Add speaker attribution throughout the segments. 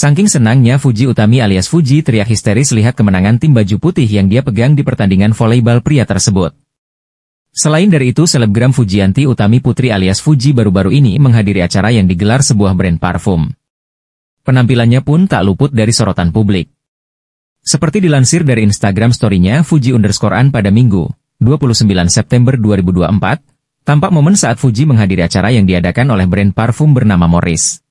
Speaker 1: Saking senangnya Fuji Utami alias Fuji teriak histeris lihat kemenangan tim baju putih yang dia pegang di pertandingan voleibal pria tersebut. Selain dari itu, selebgram Fujianti Utami Putri alias Fuji baru-baru ini menghadiri acara yang digelar sebuah brand parfum. Penampilannya pun tak luput dari sorotan publik. Seperti dilansir dari Instagram story-nya Fuji underscore an pada Minggu, 29 September 2024, tampak momen saat Fuji menghadiri acara yang diadakan oleh brand parfum bernama Morris.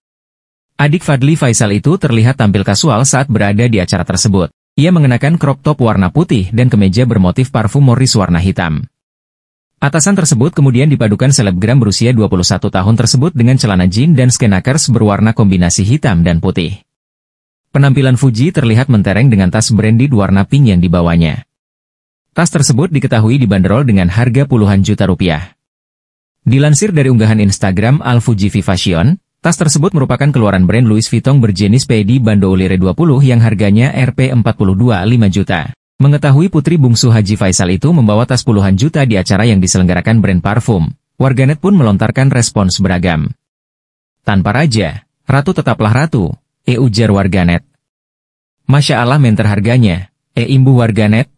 Speaker 1: Adik Fadli Faisal itu terlihat tampil kasual saat berada di acara tersebut. Ia mengenakan crop top warna putih dan kemeja bermotif parfum Morris warna hitam. Atasan tersebut kemudian dipadukan selebgram berusia 21 tahun tersebut dengan celana jeans dan skenakers berwarna kombinasi hitam dan putih. Penampilan Fuji terlihat mentereng dengan tas branded warna pink yang dibawanya. Tas tersebut diketahui dibanderol dengan harga puluhan juta rupiah. Dilansir dari unggahan Instagram Al Fuji Vivacion, Tas tersebut merupakan keluaran brand Louis Vuitton berjenis Pedi Bandoleere 20 yang harganya Rp42,5 juta. Mengetahui putri bungsu Haji Faisal itu membawa tas puluhan juta di acara yang diselenggarakan brand parfum, warganet pun melontarkan respons beragam. Tanpa raja, ratu tetaplah ratu, e ujar warganet. Masya Allah menter harganya, e imbu warganet.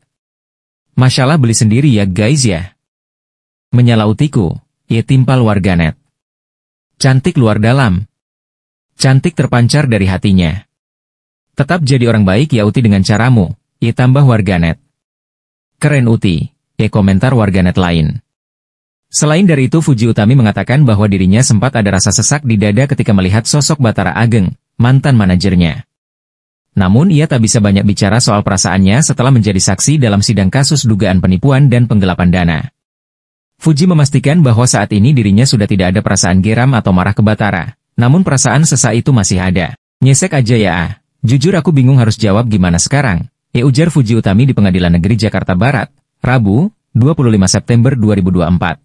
Speaker 1: Masya Allah beli sendiri ya guys ya. utiku, e timpal warganet. Cantik luar dalam. Cantik terpancar dari hatinya. Tetap jadi orang baik ya Uti dengan caramu, ia tambah warganet. Keren Uti, ia komentar warganet lain. Selain dari itu Fuji Utami mengatakan bahwa dirinya sempat ada rasa sesak di dada ketika melihat sosok Batara Ageng, mantan manajernya. Namun ia tak bisa banyak bicara soal perasaannya setelah menjadi saksi dalam sidang kasus dugaan penipuan dan penggelapan dana. Fuji memastikan bahwa saat ini dirinya sudah tidak ada perasaan geram atau marah ke Batara, namun perasaan sesak itu masih ada. Nyesek aja ya ah. Jujur aku bingung harus jawab gimana sekarang. Ya ujar Fuji Utami di Pengadilan Negeri Jakarta Barat, Rabu, 25 September 2024.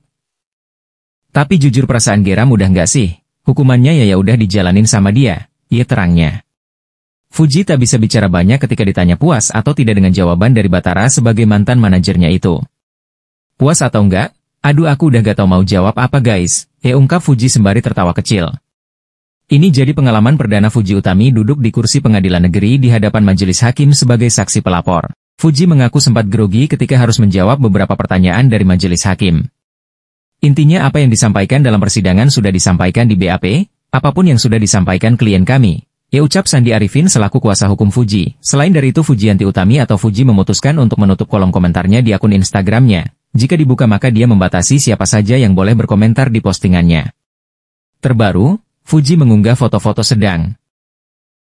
Speaker 1: Tapi jujur perasaan geram udah nggak sih? Hukumannya ya ya udah dijalanin sama dia, ia terangnya. Fuji tak bisa bicara banyak ketika ditanya puas atau tidak dengan jawaban dari Batara sebagai mantan manajernya itu. Puas atau enggak, Aduh aku udah gak tau mau jawab apa guys, he eh, ungkap Fuji sembari tertawa kecil. Ini jadi pengalaman perdana Fuji Utami duduk di kursi pengadilan negeri di hadapan majelis hakim sebagai saksi pelapor. Fuji mengaku sempat grogi ketika harus menjawab beberapa pertanyaan dari majelis hakim. Intinya apa yang disampaikan dalam persidangan sudah disampaikan di BAP, apapun yang sudah disampaikan klien kami. Ya ucap Sandi Arifin selaku kuasa hukum Fuji. Selain dari itu Fuji Anti Utami atau Fuji memutuskan untuk menutup kolom komentarnya di akun Instagramnya, jika dibuka maka dia membatasi siapa saja yang boleh berkomentar di postingannya. Terbaru, Fuji mengunggah foto-foto sedang,